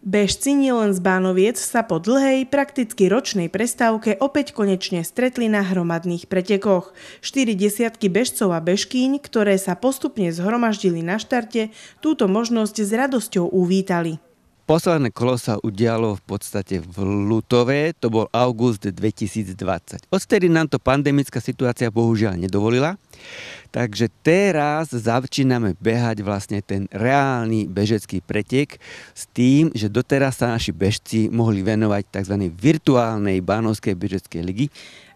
Bežci nielen z Bánoviec sa po dlhej, prakticky ročnej prestávke opäť konečne stretli na hromadných pretekoch. Štyri desiatky bežcov a bežkýň, ktoré sa postupne zhromaždili na štarte, túto možnosť s radosťou uvítali. Posledné kolo sa udialo v podstate v Lutove, to bol august 2020. Odtedy nám to pandemická situácia bohužiaľ nedovolila, Takže teraz začíname behať vlastne ten reálny bežecký pretek s tým, že doteraz sa naši bežci mohli venovať tzv. virtuálnej Bánovskej bežeckej ligy.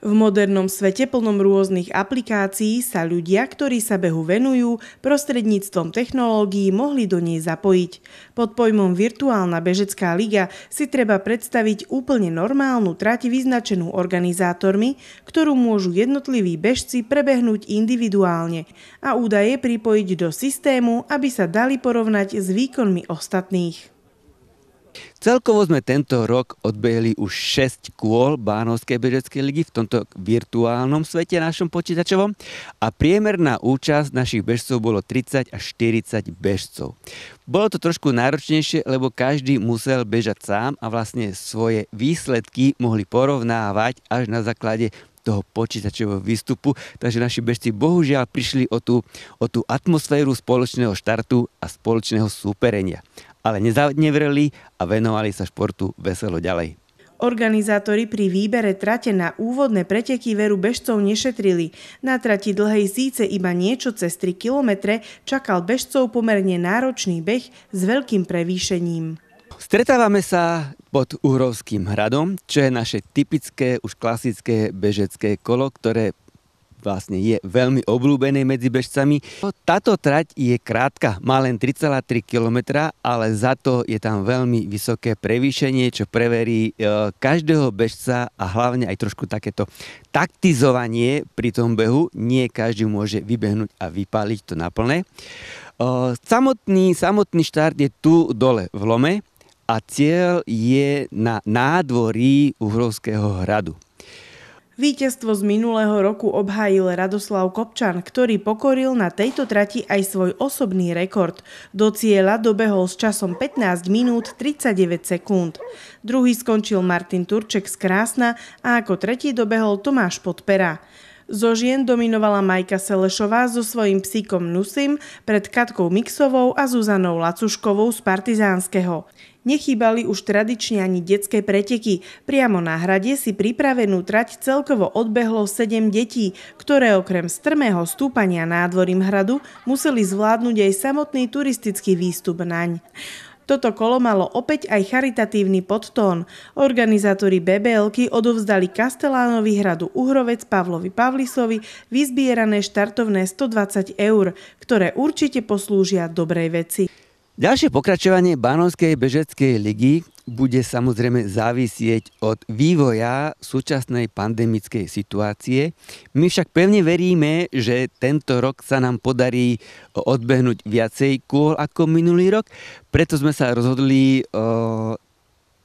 V modernom svete plnom rôznych aplikácií sa ľudia, ktorí sa behu venujú, prostredníctvom technológií mohli do nej zapojiť. Pod pojmom Virtuálna bežecká liga si treba predstaviť úplne normálnu trať vyznačenú organizátormi, ktorú môžu jednotliví bežci prebehnúť individuálne individuálne a údaje pripojiť do systému, aby sa dali porovnať s výkonmi ostatných. Celkovo sme tento rok odbehli už 6 kôl Bánovskej bežeckej ligy v tomto virtuálnom svete našom počítačovom a priemerná účasť našich bežcov bolo 30 až 40 bežcov. Bolo to trošku náročnejšie, lebo každý musel bežať sám a vlastne svoje výsledky mohli porovnávať až na základe toho počítačového výstupu, takže naši bežci bohužiaľ prišli o tú, o tú atmosféru spoločného štartu a spoločného súperenia. Ale nezanevreli a venovali sa športu veselo ďalej. Organizátori pri výbere trate na úvodné preteky veru bežcov nešetrili. Na trati dlhej síce iba niečo cez 3 kilometre čakal bežcov pomerne náročný beh s veľkým prevýšením. Stretávame sa pod Uhrovským hradom, čo je naše typické, už klasické bežecké kolo, ktoré vlastne je veľmi obľúbené medzi bežcami. Táto trať je krátka, má len 3,3 km, ale za to je tam veľmi vysoké prevýšenie, čo preverí e, každého bežca a hlavne aj trošku takéto taktizovanie pri tom behu. Nie každý môže vybehnúť a vypáliť to naplné. E, samotný, samotný štart je tu dole v Lome, a cieľ je na nádvorí Uhrovského hradu. Výťazstvo z minulého roku obhájil Radoslav Kopčan, ktorý pokoril na tejto trati aj svoj osobný rekord. Do cieľa dobehol s časom 15 minút 39 sekúnd. Druhý skončil Martin Turček z Krásna a ako tretí dobehol Tomáš Podpera. Zo žien dominovala Majka Selešová so svojím psíkom Nusim pred Katkou Mixovou a Zuzanou Lacuškovou z Partizánskeho. Nechýbali už tradične ani detské preteky. Priamo na hrade si pripravenú trať celkovo odbehlo 7 detí, ktoré okrem strmého stúpania nádvorím hradu museli zvládnuť aj samotný turistický výstup naň. Toto kolo malo opäť aj charitatívny podtón. Organizátori BBLky odovzdali Kastelánovi hradu Uhrovec Pavlovi Pavlisovi vyzbierané štartovné 120 eur, ktoré určite poslúžia dobrej veci. Ďalšie pokračovanie Banovskej bežeckej ligy bude samozrejme závisieť od vývoja súčasnej pandemickej situácie. My však pevne veríme, že tento rok sa nám podarí odbehnúť viacej kôl ako minulý rok, preto sme sa rozhodli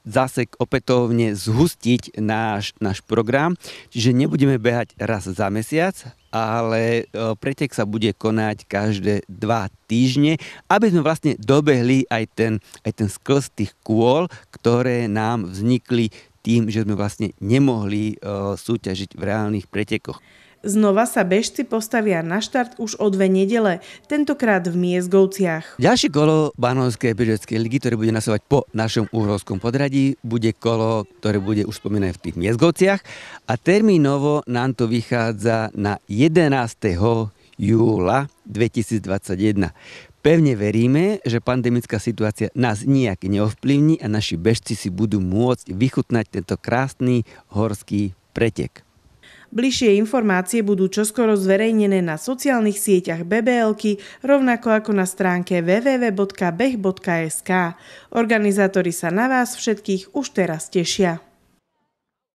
zase opätovne zhustiť náš, náš program. Čiže nebudeme behať raz za mesiac, ale e, pretek sa bude konať každé dva týždne, aby sme vlastne dobehli aj ten, aj ten sklz tých kôl, ktoré nám vznikli tým, že sme vlastne nemohli e, súťažiť v reálnych pretekoch. Znova sa bežci postavia na štart už o dve nedele, tentokrát v Miezgovciach. Ďalšie kolo Banovskej bežeckej ligy, ktoré bude nasovať po našom úrovskom podradí, bude kolo, ktoré bude už spomínané v tých Miezgovciach a termínovo nám to vychádza na 11. júla 2021. Pevne veríme, že pandemická situácia nás nijak neovplyvní a naši bežci si budú môcť vychutnať tento krásny horský pretek. Bližšie informácie budú čoskoro zverejnené na sociálnych sieťach BBLky, rovnako ako na stránke www.beh.sk. Organizátori sa na vás všetkých už teraz tešia.